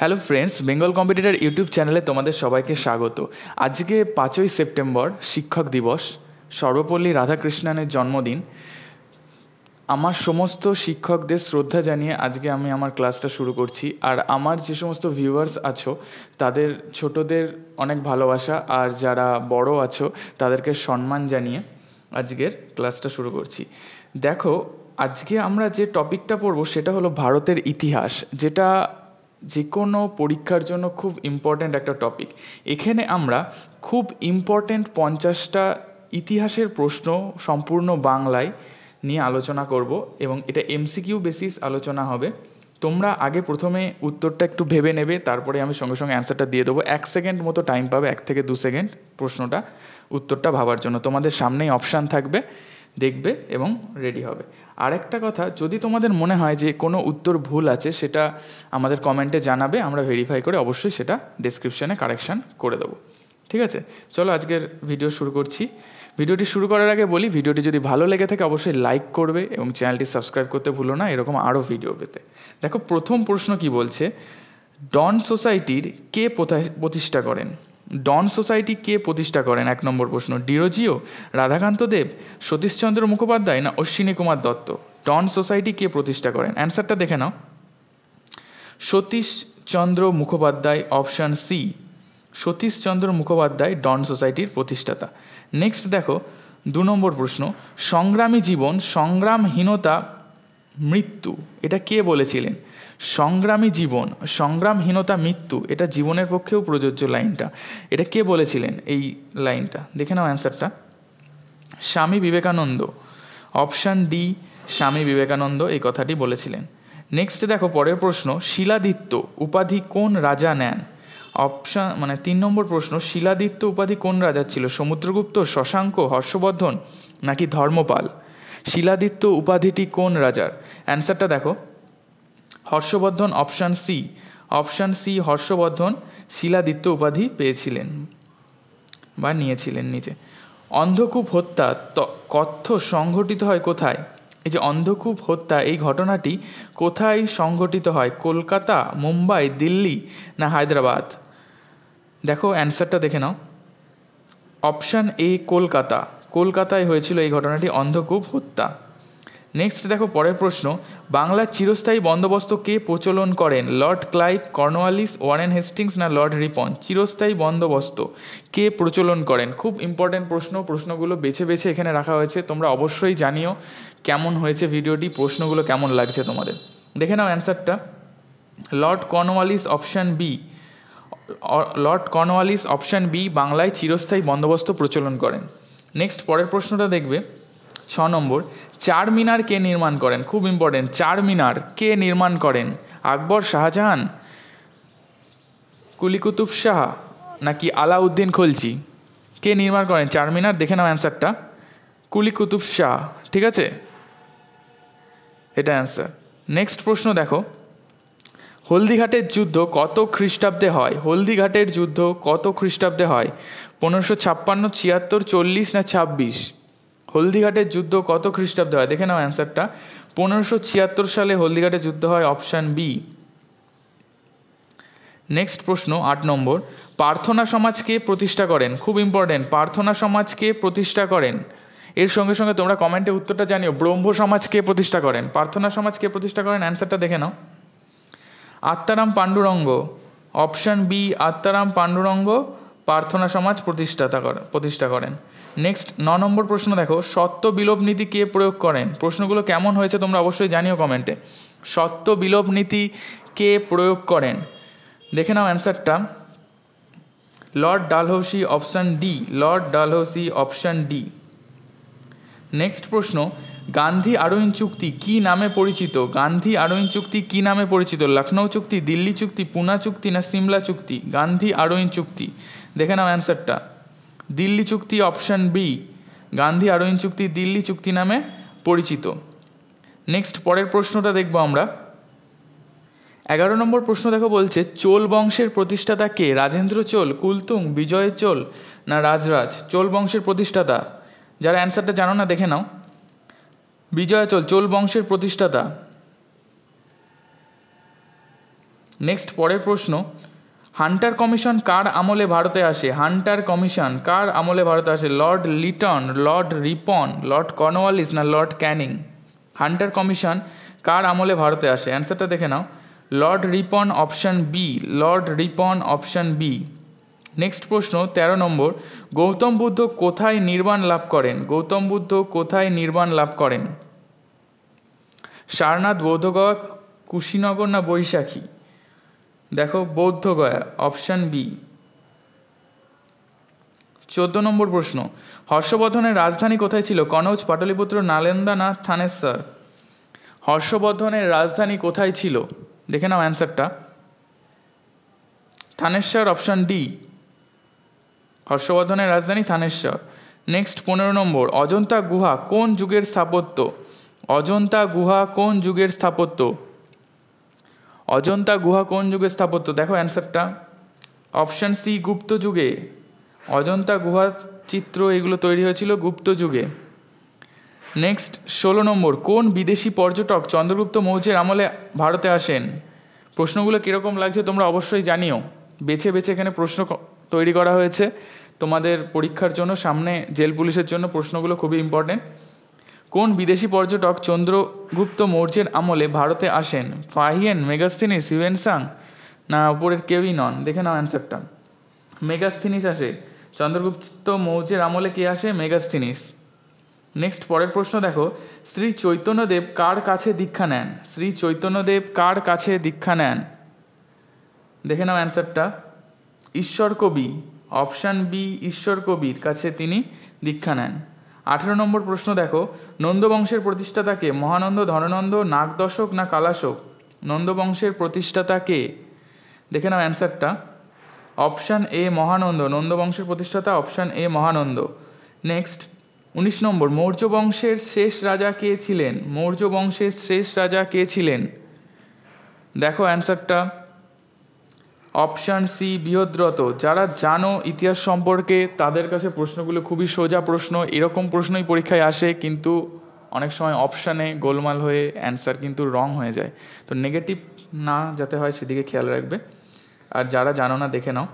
hello friends Bengal competitor YouTube চ্যানেলে তোমাদের সবাইকে স্বাগত আজকে পাঁচই সেপ্টেম্বর শিক্ষক দিবস সর্বপল্লী রাধাকৃষ্ণানের জন্মদিন আমার সমস্ত শিক্ষকদের শ্রদ্ধা জানিয়ে আজকে আমি আমার ক্লাসটা শুরু করছি আর আমার যে সমস্ত ভিউয়ার্স আছো তাদের ছোটদের অনেক ভালোবাসা আর যারা বড় আছো তাদেরকে সম্মান জানিয়ে আজকের ক্লাসটা শুরু করছি দেখো আজকে আমরা যে টপিকটা পড়ব সেটা হলো ভারতের ইতিহাস যেটা যে কোনো পরীক্ষার জন্য খুব ইম্পর্ট্যান্ট একটা টপিক এখানে আমরা খুব ইম্পর্ট্যান্ট পঞ্চাশটা ইতিহাসের প্রশ্ন সম্পূর্ণ বাংলায় নিয়ে আলোচনা করব এবং এটা এমসিকিউ বেসিস আলোচনা হবে তোমরা আগে প্রথমে উত্তরটা একটু ভেবে নেবে তারপরে আমি সঙ্গে সঙ্গে অ্যান্সারটা দিয়ে দেবো এক সেকেন্ড মতো টাইম পাবে এক থেকে দু সেকেন্ড প্রশ্নটা উত্তরটা ভাবার জন্য তোমাদের সামনেই অপশান থাকবে দেখবে এবং রেডি হবে আরেকটা কথা যদি তোমাদের মনে হয় যে কোনো উত্তর ভুল আছে সেটা আমাদের কমেন্টে জানাবে আমরা ভেরিফাই করে অবশ্যই সেটা ডিসক্রিপশানে কারেকশান করে দেবো ঠিক আছে চলো আজকের ভিডিও শুরু করছি ভিডিওটি শুরু করার আগে বলি ভিডিওটি যদি ভালো লেগে থাকে অবশ্যই লাইক করবে এবং চ্যানেলটি সাবস্ক্রাইব করতে ভুলো না এরকম আরও ভিডিও পেতে দেখো প্রথম প্রশ্ন কি বলছে ডন সোসাইটির কে প্রতিষ্ঠা করেন ডন সোসাইটি কে প্রতিষ্ঠা করেন এক নম্বর প্রশ্ন ডিরোজিও রাধাকান্ত দেব সতীশচন্দ্র মুখোপাধ্যায় না অশ্বিনী কুমার দত্ত ডন সোসাইটি কে প্রতিষ্ঠা করেন অ্যান্সারটা দেখে নাও Satishchandra Mukhopadhyay option C Satishchandra Mukhopadhyay Dawn সোসাইটির প্রতিষ্ঠাতা নেক্সট দেখো দু নম্বর প্রশ্ন সংগ্রামী জীবন সংগ্রামহীনতা মৃত্যু এটা কে বলেছিলেন সংগ্রামী জীবন সংগ্রামহীনতা মৃত্যু এটা জীবনের পক্ষেও প্রযোজ্য লাইনটা এটা কে বলেছিলেন এই লাইনটা দেখে নাও অ্যান্সারটা স্বামী বিবেকানন্দ অপশান ডি স্বামী বিবেকানন্দ এই কথাটি বলেছিলেন নেক্সট দেখো পরের প্রশ্ন শিলাদিত্য উপাধি কোন রাজা নেন অপশান মানে তিন নম্বর প্রশ্ন শিলাদিত্য উপাধি কোন রাজা ছিল সমুদ্রগুপ্ত শশাঙ্ক হর্ষবর্ধন নাকি ধর্মপাল শিলাদিত্য উপাধিটি কোন রাজার অ্যান্সারটা দেখো Harshavardhana option C option C Harshavardhana Shiladitya উপাধি পেয়েছিলেন বা নিয়েছিলেন নিজে অন্ধকূপ হত্যা কথ্য সংঘটিত হয় কোথায় এই যে অন্ধকূপ হত্যা এই ঘটনাটি কোথায় সংঘটিত হয় কলকাতা মুম্বাই দিল্লি না হায়দ্রাবাদ দেখো অ্যান্সারটা দেখে নাও অপশান এ কলকাতা কলকাতায় হয়েছিল এই ঘটনাটি অন্ধকূপ হত্যা নেক্সট দেখো পরের প্রশ্ন বাংলার চিরস্থায়ী বন্দোবস্ত কে প্রচলন করেন lord Clive Cornwallis Warren Hastings না লর্ড রিপন চিরস্থায়ী বন্দোবস্ত কে প্রচলন করেন খুব ইম্পর্ট্যান্ট প্রশ্ন প্রশ্নগুলো বেছে বেছে এখানে রাখা হয়েছে তোমরা অবশ্যই জানিও কেমন হয়েছে ভিডিওটি প্রশ্নগুলো কেমন লাগছে তোমাদের দেখে নাও অ্যান্সারটা lord Cornwallis option B lord Cornwallis option B বাংলায় চিরস্থায়ী বন্দোবস্ত প্রচলন করেন নেক্সট পরের প্রশ্নটা দেখবে ছ নম্বর চার মিনার কে নির্মাণ করেন খুব ইম্পর্টেন্ট চার মিনার কে নির্মাণ করেন আকবর শাহজাহান কুলিকুতুব শাহ নাকি আলাউদ্দিন খলজি কে নির্মাণ করেন চার মিনার দেখে নাও অ্যান্সারটা কুলিকুতুব শাহ ঠিক আছে এটা অ্যান্সার নেক্সট প্রশ্ন দেখো হলদিঘাটের যুদ্ধ কত খ্রিস্টাব্দে হয় হলদিঘাটের যুদ্ধ কত খ্রিস্টাব্দে হয় পনেরোশো ছাপ্পান্ন ছিয়াত্তর চল্লিশ না ছাব্বিশ হলদিঘাটের যুদ্ধ কত খ্রিস্টাব্দে হয় দেখে নাও অ্যান্সারটা পনেরোশো ছিয়াত্তর সালে হলদিঘাটের যুদ্ধ হয় অপশান বি নেক্সট প্রশ্ন আট নম্বর প্রার্থনা সমাজকে প্রতিষ্ঠা করেন খুব ইম্পর্টেন্ট প্রার্থনা সমাজকে প্রতিষ্ঠা করেন এর সঙ্গে সঙ্গে তোমরা কমেন্টে উত্তরটা জানিও ব্রহ্ম সমাজকে প্রতিষ্ঠা করেন প্রার্থনা সমাজকে প্রতিষ্ঠা করেন অ্যান্সারটা দেখে নাও আত্মারাম পাণ্ডুরঙ্গ অপশান বি আত্মারাম পাণ্ডুরঙ্গ প্রার্থনা সমাজ প্রতিষ্ঠাতা করেন প্রতিষ্ঠা করেন নেক্সট ন নম্বর প্রশ্ন দেখো সত্য বিলোপ নীতি কে প্রয়োগ করেন প্রশ্নগুলো কেমন হয়েছে তোমরা অবশ্যই জানিও কমেন্টে সত্য বিলোপ নীতি কে প্রয়োগ করেন দেখে নাও অ্যান্সারটা lord Dalhousie option D lord Dalhousie option D next প্রশ্ন গান্ধী আরোইন চুক্তি কি নামে পরিচিত গান্ধী আরোইন চুক্তি কি নামে পরিচিত লখনৌ চুক্তি দিল্লি চুক্তি পুনা চুক্তি না সিমলা চুক্তি গান্ধী আরোইন চুক্তি দেখে নাও অ্যান্সারটা দিল্লি চুক্তি অপশান বি গান্ধী আরোহীন চুক্তি দিল্লি চুক্তি নামে পরিচিত নেক্সট পরের প্রশ্নটা দেখব আমরা এগারো নম্বর প্রশ্ন দেখো বলছে চোল বংশের প্রতিষ্ঠাতা কে রাজেন্দ্র চোল কুলতুং বিজয় চোল না রাজরাজ চোল বংশের প্রতিষ্ঠাতা যারা অ্যান্সারটা জানো না দেখে নাও বিজয় চোল চোল বংশের প্রতিষ্ঠাতা নেক্সট পরের প্রশ্ন হান্টার কমিশন কার আমলে ভারতে আসে হান্টার কমিশন কার আমলে ভারতে আসে lord Lytton lord Ripon lord Cornwallis না লর্ড ক্যানিং হান্টার কমিশন কার আমলে ভারতে আসে অ্যান্সারটা দেখে নাও lord Ripon option B lord Ripon option B next প্রশ্ন ১৩ নম্বর গৌতম বুদ্ধ কোথায় নির্বাণ লাভ করেন গৌতম বুদ্ধ কোথায় নির্বাণ লাভ করেন সারনাথ বৌদ্ধগয়া কুশীনগর না বৈশাখী দেখো বৌদ্ধগয়া অপশান বি চোদ্দ নম্বর প্রশ্ন হর্ষবর্ধনের রাজধানী কোথায় ছিল কনৌজ পাটলিপুত্র নালেন্দা না থানেশ্বর হর্ষবর্ধনের রাজধানী কোথায় ছিল দেখে নাও অ্যান্সারটা থানেশ্বর অপশান ডি হর্ষবর্ধনের রাজধানী থানেশ্বর নেক্সট পনেরো নম্বর অজন্তা গুহা কোন যুগের স্থাপত্য অজন্তা গুহা কোন যুগের স্থাপত্য অজন্তা গুহা কোন যুগে স্থাপত্য দেখো অ্যান্সারটা অপশান সি গুপ্ত যুগে অজন্তা গুহা চিত্র এগুলো তৈরি হয়েছিল গুপ্ত যুগে নেক্সট ষোলো নম্বর কোন বিদেশি পর্যটক চন্দ্রগুপ্ত মৌর্যের আমলে ভারতে আসেন প্রশ্নগুলো কীরকম লাগছে তোমরা অবশ্যই জানিও বেছে বেছে এখানে প্রশ্ন তৈরি করা হয়েছে তোমাদের পরীক্ষার জন্য সামনে জেল পুলিশের জন্য প্রশ্নগুলো খুবই ইম্পর্টেন্ট কোন বিদেশি পর্যটক চন্দ্রগুপ্ত মৌর্যের আমলে ভারতে আসেন ফাহিয়েন মেগাস্থিনিস ইউয়েনসাং না উপরের কেউই নন দেখে নাও অ্যান্সারটা মেগাস্থিনিস আসে চন্দ্রগুপ্ত মৌর্যের আমলে কে আসে মেগাস্থিনিস নেক্সট পরের প্রশ্ন দেখো শ্রী চৈতন্যদেব কার কাছে দীক্ষা নেন শ্রী চৈতন্যদেব কার কাছে দীক্ষা নেন দেখে নাও অ্যান্সারটা ঈশ্বর কবি অপশান বি ঈশ্বর কবির কাছে তিনি দীক্ষা নেন আঠেরো নম্বর প্রশ্ন দেখো নন্দবংশের প্রতিষ্ঠাতা কে মহানন্দ ধননন্দ নাগদশক না কালাশোক নন্দবংশের প্রতিষ্ঠাতা কে দেখে নাও অ্যান্সারটা অপশান এ মহানন্দ নন্দবংশের প্রতিষ্ঠাতা অপশান এ মহানন্দ নেক্সট উনিশ নম্বর মৌর্য বংশের শেষ রাজা কে ছিলেন মৌর্য বংশের শেষ রাজা কে ছিলেন দেখো অ্যান্সারটা অপশান সি বৃহদ্রত যারা জানো ইতিহাস সম্পর্কে তাদের কাছে প্রশ্নগুলো খুবই সোজা প্রশ্ন এরকম প্রশ্নই পরীক্ষায় আসে কিন্তু অনেক সময় অপশানে গোলমাল হয়ে অ্যান্সার কিন্তু রং হয়ে যায় তো নেগেটিভ না যাতে হয় সেদিকে খেয়াল রাখবে আর যারা জানো না দেখে নাও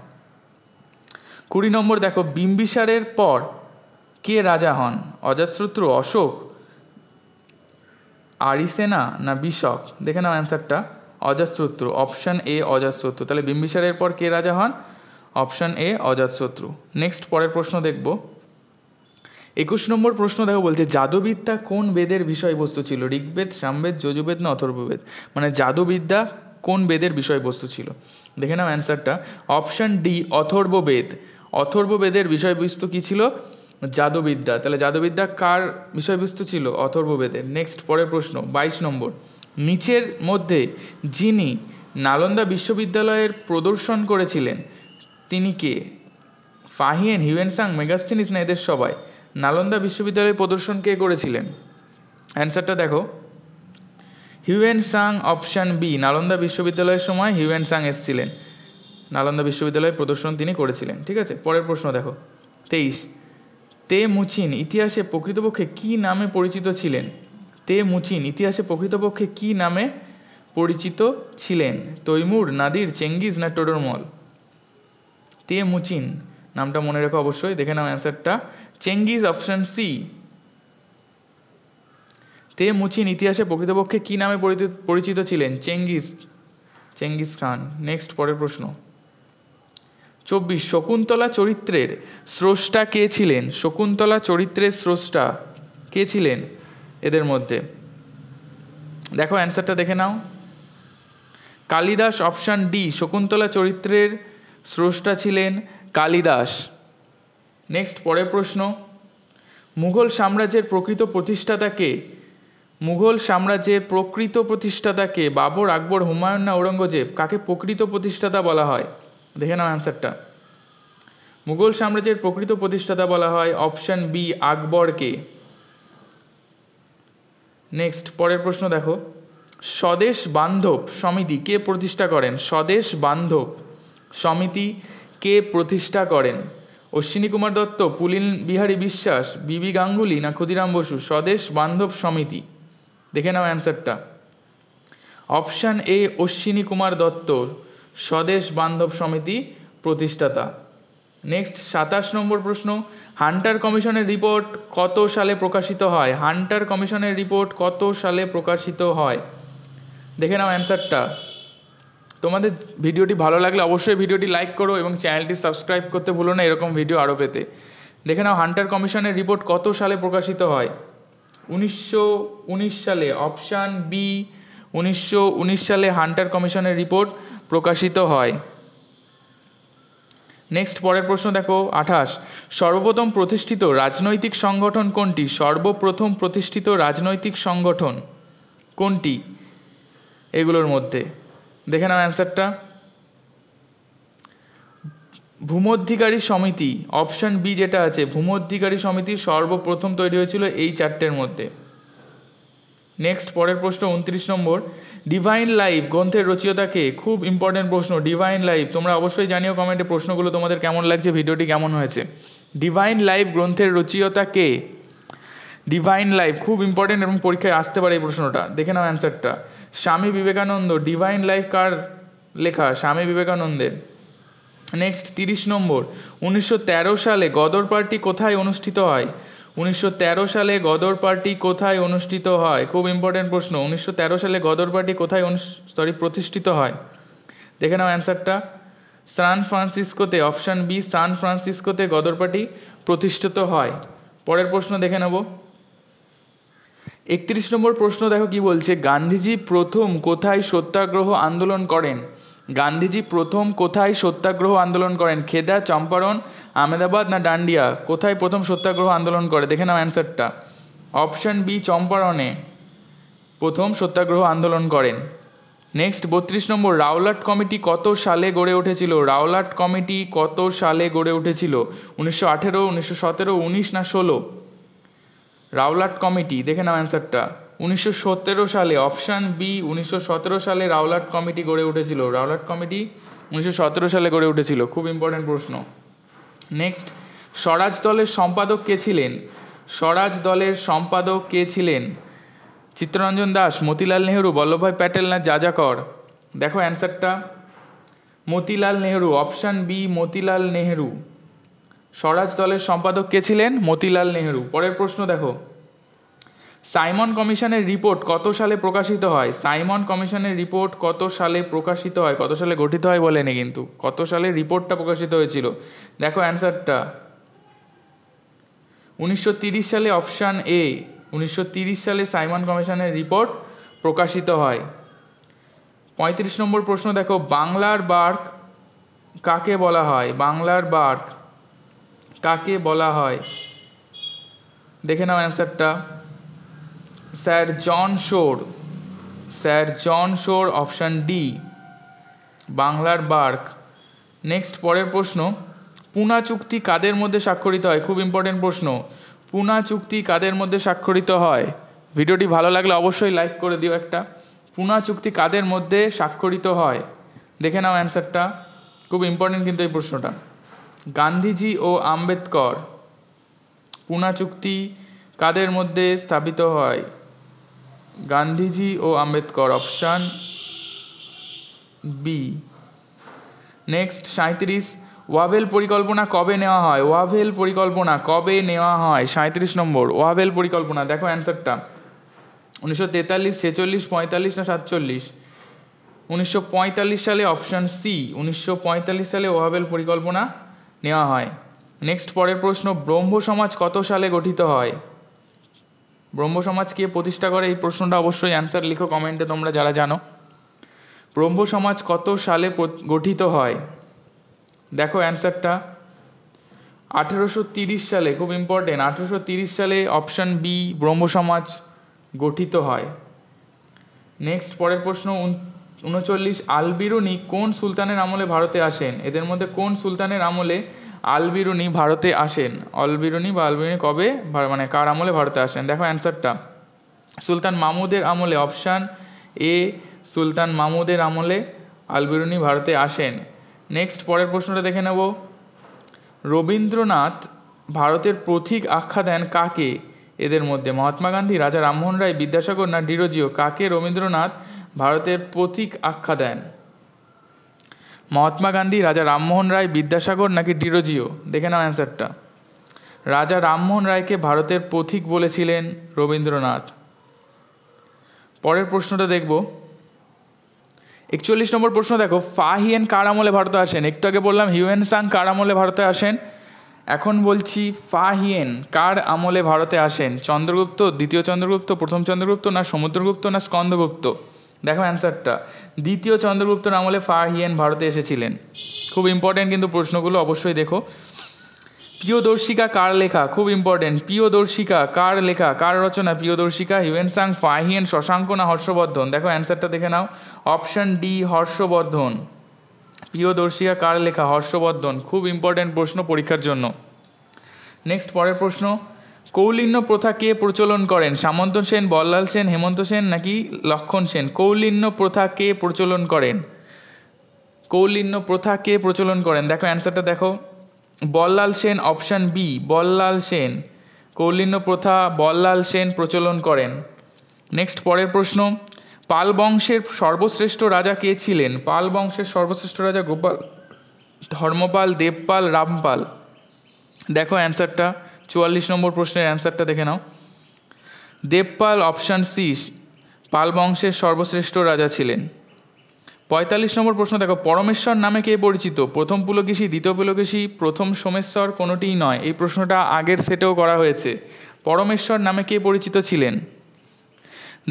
কুড়ি নম্বর দেখো বিম্বিসারের পর কে রাজা হন অজাতশত্রু অশোক আরিসেনা না বিশপ দেখে নাও অ্যান্সারটা অজাতশত্রু অপশান এ অজাতশত্রু তাহলে বিম্বিসারের পর কে রাজা হন অপশান এ অজাতশত্রু নেক্সট পরের প্রশ্ন দেখব একুশ নম্বর প্রশ্ন দেখো বলছে জাদুবিদ্যা কোন বেদের বিষয়বস্তু ছিল ঋগ্বেদ সামবেদ যজুবেদ না অথর্ববেদ মানে জাদুবিদ্যা কোন বেদের বিষয়বস্তু ছিল দেখে নাও অ্যান্সারটা অপশান ডি অথর্ববেদ অথর্ববেদের বিষয়বস্তু কী ছিল জাদুবিদ্যা তাহলে জাদুবিদ্যা কার বিষয়বস্তু ছিল অথর্ববেদের নেক্সট পরের প্রশ্ন বাইশ নম্বর নিচের মধ্যে যিনি নালন্দা বিশ্ববিদ্যালয়ের প্রদর্শন করেছিলেন তিনি কে ফাহিয়েন হিউয়েনসাং মেগাস্থিনিস না এদের সবাই নালন্দা বিশ্ববিদ্যালয়ের প্রদর্শন কে করেছিলেন অ্যান্সারটা দেখো হিউয়েনসাং অপশান বি নালন্দা বিশ্ববিদ্যালয়ের সময় হিউয়েনসাং এসছিলেন নালন্দা বিশ্ববিদ্যালয়ের প্রদর্শন তিনি করেছিলেন ঠিক আছে পরের প্রশ্ন দেখো তেইশ তে মুচিন ইতিহাসে প্রকৃতপক্ষে কি নামে পরিচিত ছিলেন তে মুচিন ইতিহাসে প্রকৃতপক্ষে কি নামে পরিচিত ছিলেন তৈমুর নাদির চেঙ্গিজ না টোডরমল তে মুচিন নামটা মনে রেখো অবশ্যই দেখে নাও অ্যান্সারটা চেঙ্গিজ অপশান সি তে মুচিন ইতিহাসে প্রকৃতপক্ষে কি নামে পরিচিত ছিলেন চেঙ্গিজ চেঙ্গিজ খান নেক্সট পরের প্রশ্ন চব্বিশ শকুন্তলা চরিত্রের স্রষ্টা কে ছিলেন শকুন্তলা চরিত্রের স্রষ্টা কে ছিলেন এদের মধ্যে দেখো অ্যান্সারটা দেখে নাও কালিদাস অপশান ডি শকুন্তলা চরিত্রের স্রষ্টা ছিলেন কালিদাস নেক্সট পরের প্রশ্ন মুঘল সাম্রাজ্যের প্রকৃত প্রতিষ্ঠাতাকে মুঘল সাম্রাজ্যের প্রকৃত প্রতিষ্ঠাতাকে বাবর আকবর হুমায়ুন না ঔরঙ্গজেব কাকে প্রকৃত প্রতিষ্ঠাতা বলা হয় দেখে নাও অ্যান্সারটা মুঘল সাম্রাজ্যের প্রকৃত প্রতিষ্ঠাতা বলা হয় অপশান বি আকবরকে নেক্সট পরের প্রশ্ন দেখো স্বদেশ বান্ধব সমিতি কে প্রতিষ্ঠা করেন স্বদেশ বান্ধব সমিতি কে প্রতিষ্ঠা করেন অশ্বিনী কুমার দত্ত পুলিন বিহারী বিশ্বাস বিবি গাঙ্গুলি না ক্ষুদিরাম বসু স্বদেশ বান্ধব সমিতি দেখে নাও অ্যান্সারটা অপশান এ অশ্বিনী কুমার দত্ত স্বদেশ বান্ধব সমিতি প্রতিষ্ঠাতা নেক্সট সাতাশ নম্বর প্রশ্ন হান্টার কমিশনের রিপোর্ট কত সালে প্রকাশিত হয় হান্টার কমিশনের রিপোর্ট কত সালে প্রকাশিত হয় দেখে নাও অ্যান্সারটা তোমাদের ভিডিওটি ভালো লাগলে অবশ্যই ভিডিওটি লাইক করো এবং চ্যানেলটি সাবস্ক্রাইব করতে ভুলো না এরকম ভিডিও আরও পেতে দেখে নাও হান্টার কমিশনের রিপোর্ট কত সালে প্রকাশিত হয় উনিশশো সালে অপশান বি উনিশশো সালে হান্টার কমিশনের রিপোর্ট প্রকাশিত হয় নেক্সট পরের প্রশ্ন দেখো আঠাশ সর্বপ্রথম প্রতিষ্ঠিত রাজনৈতিক সংগঠন কোনটি সর্বপ্রথম প্রতিষ্ঠিত রাজনৈতিক সংগঠন কোনটি এগুলোর মধ্যে দেখে নাও অ্যান্সারটা ভূমধ্যিকারী সমিতি অপশান বি যেটা আছে ভূমধ্যিকারী সমিতি সর্বপ্রথম তৈরি হয়েছিল এই চারটের মধ্যে নেক্সট পরের প্রশ্ন উনত্রিশ নম্বর ডিভাইন লাইফ গ্রন্থের রচিয়তাকে খুব ইম্পর্টেন্ট প্রশ্ন ডিভাইন লাইফ তোমরা অবশ্যই জানিও কমেন্টে প্রশ্নগুলো তোমাদের কেমন লাগছে ভিডিওটি কেমন হয়েছে ডিভাইন লাইফ গ্রন্থের রচিয়তাকে ডিভাইন লাইফ খুব ইম্পর্টেন্ট এবং পরীক্ষায় আসতে পারে এই প্রশ্নটা দেখে নাও অ্যান্সারটা স্বামী বিবেকানন্দ ডিভাইন লাইফ কার লেখা স্বামী বিবেকানন্দের নেক্সট তিরিশ নম্বর উনিশশো সালে গদর পার্টি কোথায় অনুষ্ঠিত হয় উনিশশো সালে গদর পার্টি কোথায় অনুষ্ঠিত হয় খুব ইম্পর্টেন্ট প্রশ্ন উনিশশো সালে গদর পার্টি কোথায় সরি প্রতিষ্ঠিত হয় দেখে নাও অ্যান্সারটা সান ফ্রান্সিসকোতে অপশান বি সান ফ্রান্সিসকোতে গদর পার্টি প্রতিষ্ঠিত হয় পরের প্রশ্ন দেখে নেব একত্রিশ নম্বর প্রশ্ন দেখো কি বলছে গান্ধীজি প্রথম কোথায় সত্যাগ্রহ আন্দোলন করেন গান্ধীজি প্রথম কোথায় সত্যাগ্রহ আন্দোলন করেন খেদা চম্পারণ আহমেদাবাদ না ডান্ডিয়া কোথায় প্রথম সত্যাগ্রহ আন্দোলন করে দেখে নাও অ্যান্সারটা অপশন বি চম্পারণে প্রথম সত্যাগ্রহ আন্দোলন করেন নেক্সট বত্রিশ নম্বর রাওলাট কমিটি কত সালে গড়ে উঠেছিল রাওলাট কমিটি কত সালে গড়ে উঠেছিল উনিশশো আঠেরো উনিশশো সতেরো উনিশ না ষোলো রাওলাট কমিটি দেখে নাও অ্যান্সারটা উনিশশো সালে অপশান বি উনিশশো সালে রাওলাট কমিটি গড়ে উঠেছিল রাওলাট কমিটি উনিশশো সালে গড়ে উঠেছিল খুব ইম্পর্ট্যান্ট প্রশ্ন নেক্সট স্বরাজ দলের সম্পাদক কে ছিলেন স্বরাজ দলের সম্পাদক কে ছিলেন চিত্তরঞ্জন দাস মতিলাল নেহরু বল্লভভাই প্যাটেল না কর দেখো অ্যান্সারটা মতিলাল নেহরু অপশান বি মতিলাল নেহরু স্বরাজ দলের সম্পাদক কে ছিলেন মতিলাল নেহরু পরের প্রশ্ন দেখো সাইমন কমিশনের রিপোর্ট কত সালে প্রকাশিত হয় সাইমন কমিশনের রিপোর্ট কত সালে প্রকাশিত হয় কত সালে গঠিত হয় বলেনি কিন্তু কত সালে রিপোর্টটা প্রকাশিত হয়েছিল দেখো অ্যান্সারটা উনিশশো সালে অপশান এ উনিশশো সালে সাইমন কমিশনের রিপোর্ট প্রকাশিত হয় পঁয়ত্রিশ নম্বর প্রশ্ন দেখো বাংলার বার্ক কাকে বলা হয় বাংলার বার্ক কাকে বলা হয় দেখে নাও অ্যান্সারটা স্যার জন শোর sir John Shore option D বাংলার বার্ক নেক্সট পরের প্রশ্ন পুনা চুক্তি কাদের মধ্যে স্বাক্ষরিত হয় খুব ইম্পর্টেন্ট প্রশ্ন পুনা চুক্তি কাদের মধ্যে স্বাক্ষরিত হয় ভিডিওটি ভালো লাগলে অবশ্যই লাইক করে দিও একটা পুনা চুক্তি কাদের মধ্যে স্বাক্ষরিত হয় দেখে নাও অ্যান্সারটা খুব ইম্পর্টেন্ট কিন্তু এই প্রশ্নটা গান্ধীজি ও আম্বেদকর পুনা চুক্তি কাদের মধ্যে স্থাপিত হয় গান্ধীজি ও আম্বেদকর অপশান বি নেক্সট সাঁত্রিশ ওয়াভেল পরিকল্পনা কবে নেওয়া হয় ওয়াভেল পরিকল্পনা কবে নেওয়া হয় সাঁত্রিশ নম্বর ওয়াভেল পরিকল্পনা দেখো অ্যান্সারটা উনিশশো তেতাল্লিশ ছেচল্লিশ পঁয়তাল্লিশ না সাতচল্লিশ উনিশশো পঁয়তাল্লিশ সালে অপশান সি উনিশশো পঁয়তাল্লিশ সালে ওয়াভেল পরিকল্পনা নেওয়া হয় নেক্সট পরের প্রশ্ন ব্রহ্ম সমাজ কত সালে গঠিত হয় ব্রহ্ম সমাজ কে প্রতিষ্ঠা করে এই প্রশ্নটা অবশ্যই অ্যান্সার লিখো কমেন্টে তোমরা যারা জানো ব্রহ্ম সমাজ কত সালে গঠিত হয় দেখো অ্যান্সারটা আঠেরোশো তিরিশ সালে খুব ইম্পর্টেন্ট আঠেরোশো তিরিশ সালে অপশান বি ব্রহ্ম সমাজ গঠিত হয় নেক্সট পরের প্রশ্ন উনচল্লিশ আলবিরুনি কোন সুলতানের আমলে ভারতে আসেন এদের মধ্যে কোন সুলতানের আমলে আলবিরুনি ভারতে আসেন অলবিরুনি বা আলবিরুনি কবে মানে কার আমলে ভারতে আসেন দেখো অ্যান্সারটা সুলতান মামুদের আমলে অপশান এ সুলতান মামুদের আমলে আলবিরুনি ভারতে আসেন নেক্সট পরের প্রশ্নটা দেখে নেব রবীন্দ্রনাথ ভারতের প্রথিক আখ্যা দেন কাকে এদের মধ্যে মহাত্মা গান্ধী রাজা রামমোহন রায় বিদ্যাসাগর না ডিরোজিও কাকে রবীন্দ্রনাথ ভারতের প্রতীক আখ্যা দেন মহাত্মা গান্ধী রাজা রামমোহন রায় বিদ্যাসাগর নাকি ডিরোজিও দেখে নাও অ্যান্সারটা রাজা রামমোহন রায়কে ভারতের পথিক বলেছিলেন রবীন্দ্রনাথ পরের প্রশ্নটা দেখব একচল্লিশ নম্বর প্রশ্ন দেখো ফাহিয়েন কার আমলে ভারতে আসেন একটু আগে বললাম হিউয়েন সাং কার আমলে ভারতে আসেন এখন বলছি ফাহিয়েন কার আমলে ভারতে আসেন চন্দ্রগুপ্ত দ্বিতীয় চন্দ্রগুপ্ত প্রথম চন্দ্রগুপ্ত না সমুদ্রগুপ্ত না স্কন্দগুপ্ত দেখো অ্যান্সারটা দ্বিতীয় চন্দ্রগুপ্তর আমলে ফাহিয়েন ভারতে এসেছিলেন খুব ইম্পর্টেন্ট কিন্তু প্রশ্নগুলো অবশ্যই দেখো প্রিয়দর্শিকা কার লেখা খুব ইম্পর্টেন্ট প্রিয়দর্শিকা কার লেখা কার রচনা প্রিয়দর্শিকা হিউয়েনসাং ফাহিয়েন শশাঙ্ক না হর্ষবর্ধন দেখো অ্যান্সারটা দেখে নাও অপশান ডি হর্ষবর্ধন প্রিয়দর্শিকা কার লেখা হর্ষবর্ধন খুব ইম্পর্টেন্ট প্রশ্ন পরীক্ষার জন্য নেক্সট পরের প্রশ্ন কৌলিন্য প্রথা কে প্রচলন করেন সামন্ত সেন বল্লাল সেন হেমন্ত সেন নাকি লক্ষণ সেন কৌলিন্য প্রথা কে প্রচলন করেন কৌলিন্য প্রথা কে প্রচলন করেন দেখো অ্যান্সারটা দেখো বল্লাল সেন অপশান বি বল্লাল সেন কৌলিন্য প্রথা বল্লাল সেন প্রচলন করেন নেক্সট পরের প্রশ্ন পাল বংশের সর্বশ্রেষ্ঠ রাজা কে ছিলেন পাল বংশের সর্বশ্রেষ্ঠ রাজা গোপাল ধর্মপাল দেবপাল রামপাল দেখো অ্যান্সারটা চুয়াল্লিশ নম্বর প্রশ্নের অ্যান্সারটা দেখে নাও দেবপাল অপশান সি পাল বংশের সর্বশ্রেষ্ঠ রাজা ছিলেন পঁয়তাল্লিশ নম্বর প্রশ্ন দেখো পরমেশ্বর নামে কে পরিচিত প্রথম পুলকেশী দ্বিতীয় পুলকেশী প্রথম সোমেশ্বর কোনোটিই নয় এই প্রশ্নটা আগের সেটেও করা হয়েছে পরমেশ্বর নামে কে পরিচিত ছিলেন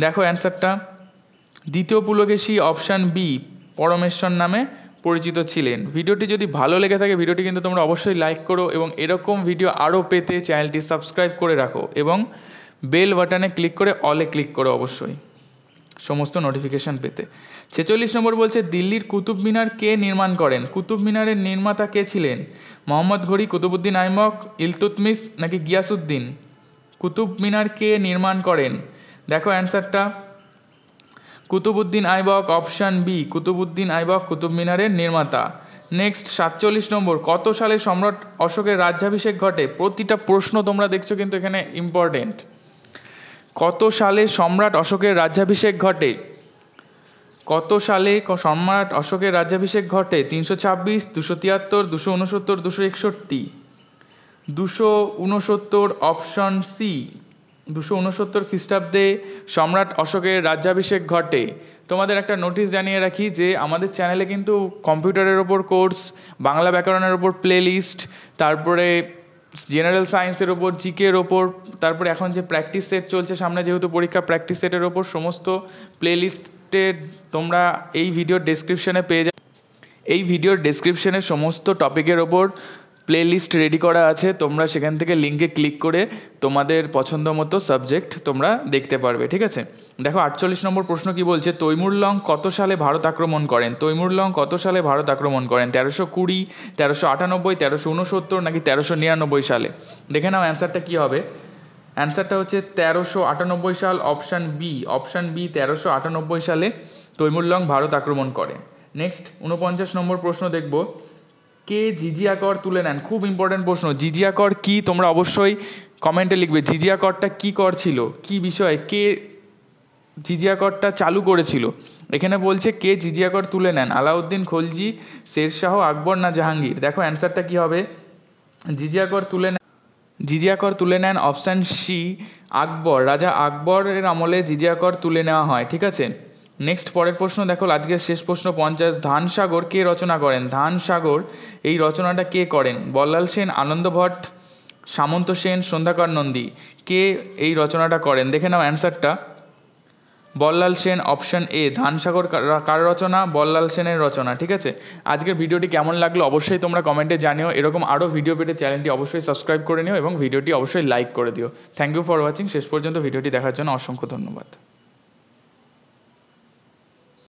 দেখো অ্যান্সারটা দ্বিতীয় পুলকেশী অপশান বি পরমেশ্বর নামে পরিচিত ছিলেন ভিডিওটি যদি ভালো লেগে থাকে ভিডিওটি কিন্তু তোমরা অবশ্যই লাইক করো এবং এরকম ভিডিও আরও পেতে চ্যানেলটি সাবস্ক্রাইব করে রাখো এবং বেল বাটনে ক্লিক করে অলে ক্লিক করো অবশ্যই সমস্ত নোটিফিকেশান পেতে ছেচল্লিশ নম্বর বলছে দিল্লির কুতুব মিনার কে নির্মাণ করেন কুতুব মিনারের নির্মাতা কে ছিলেন মোহাম্মদ ঘড়ি কুতুবুদ্দিন আইমক ইলতুতমিস নাকি গিয়াসুদ্দিন কুতুব মিনার কে নির্মাণ করেন দেখো অ্যান্সারটা কুতুবুদ্দিন আইবক অপশান বি কুতুবুদ্দিন আইবক কুতুব মিনারের নির্মাতা নেক্সট সাতচল্লিশ নম্বর কত সালে সম্রাট অশোকের রাজ্যাভিষেক ঘটে প্রতিটা প্রশ্ন তোমরা দেখছো কিন্তু এখানে ইম্পর্টেন্ট কত সালে সম্রাট অশোকের রাজ্যাভিষেক ঘটে কত সালে সম্রাট অশোকের রাজ্যাভিষেক ঘটে তিনশো ছাব্বিশ দুশো তিয়াত্তর দুশো উনসত্তর দুশো একষট্টি দুশো উনসত্তর অপশন সি দুশো উনসত্তর খ্রিস্টাব্দে সম্রাট অশোকের রাজ্যাভিষেক ঘটে তোমাদের একটা নোটিশ জানিয়ে রাখি যে আমাদের চ্যানেলে কিন্তু কম্পিউটারের ওপর কোর্স বাংলা ব্যাকরণের ওপর প্লেলিস্ট তারপরে জেনারেল সায়েন্সের ওপর জিকের ওপর তারপরে এখন যে প্র্যাকটিস সেট চলছে সামনে যেহেতু পরীক্ষা প্র্যাকটিস সেটের ওপর সমস্ত প্লেলিস্টে তোমরা এই ভিডিওর ডেসক্রিপশনে পেয়ে যাবে এই ভিডিওর ডেসক্রিপশনে সমস্ত টপিকের ওপর প্লেলিস্ট রেডি করা আছে তোমরা সেখান থেকে লিঙ্কে ক্লিক করে তোমাদের পছন্দ মতো সাবজেক্ট তোমরা দেখতে পারবে ঠিক আছে দেখো আটচল্লিশ নম্বর প্রশ্ন কি বলছে তৈমুর লং কত সালে ভারত আক্রমণ করেন তৈমুর লং কত সালে ভারত আক্রমণ করেন তেরোশো কুড়ি তেরোশো আটানব্বই তেরোশো উনসত্তর নাকি তেরোশো নিরানব্বই সালে দেখে নাও অ্যান্সারটা কী হবে অ্যান্সারটা হচ্ছে তেরোশো আটানব্বই সাল অপশান বি অপশান বি তেরোশো আটানব্বই সালে তৈমুর লং ভারত আক্রমণ করেন নেক্সট উনপঞ্চাশ নম্বর প্রশ্ন দেখবো কে জিজিয়া কর তুলে নেন খুব ইম্পর্টেন্ট প্রশ্ন জিজিয়া কর কী তোমরা অবশ্যই কমেন্টে লিখবে জিজিয়া করটা কী কর ছিল কী বিষয়ে কে জিজিয়া করটা চালু করেছিল এখানে বলছে কে জিজিয়া কর তুলে নেন আলাউদ্দিন খলজি শেরশাহ আকবর না জাহাঙ্গীর দেখো অ্যান্সারটা কী হবে জিজিয়া কর তুলে নেন জিজিয়া কর তুলে নেন অপশান সি আকবর রাজা আকবরের আমলে জিজিয়া কর তুলে নেওয়া হয় ঠিক আছে নেক্সট পরের প্রশ্ন দেখো আজকের শেষ প্রশ্ন পঞ্চাশ ধানসাগর কে রচনা করেন ধানসাগর এই রচনাটা কে করেন বল্লাল সেন আনন্দ ভট্ট সামন্ত সেন সন্ধ্যাকর নন্দী কে এই রচনাটা করেন দেখে নাও অ্যান্সারটা বল্লাল সেন অপশন এ ধানসাগর কার রচনা বল্লাল সেনের রচনা ঠিক আছে আজকের ভিডিওটি কেমন লাগলো অবশ্যই তোমরা কমেন্টে জানিও এরকম আরও ভিডিও পেতে চ্যানেলটি অবশ্যই সাবস্ক্রাইব করে নিও এবং ভিডিওটি অবশ্যই লাইক করে দিও থ্যাংক ইউ ফর ওয়াচিং শেষ পর্যন্ত ভিডিওটি দেখার জন্য অসংখ্য ধন্যবাদ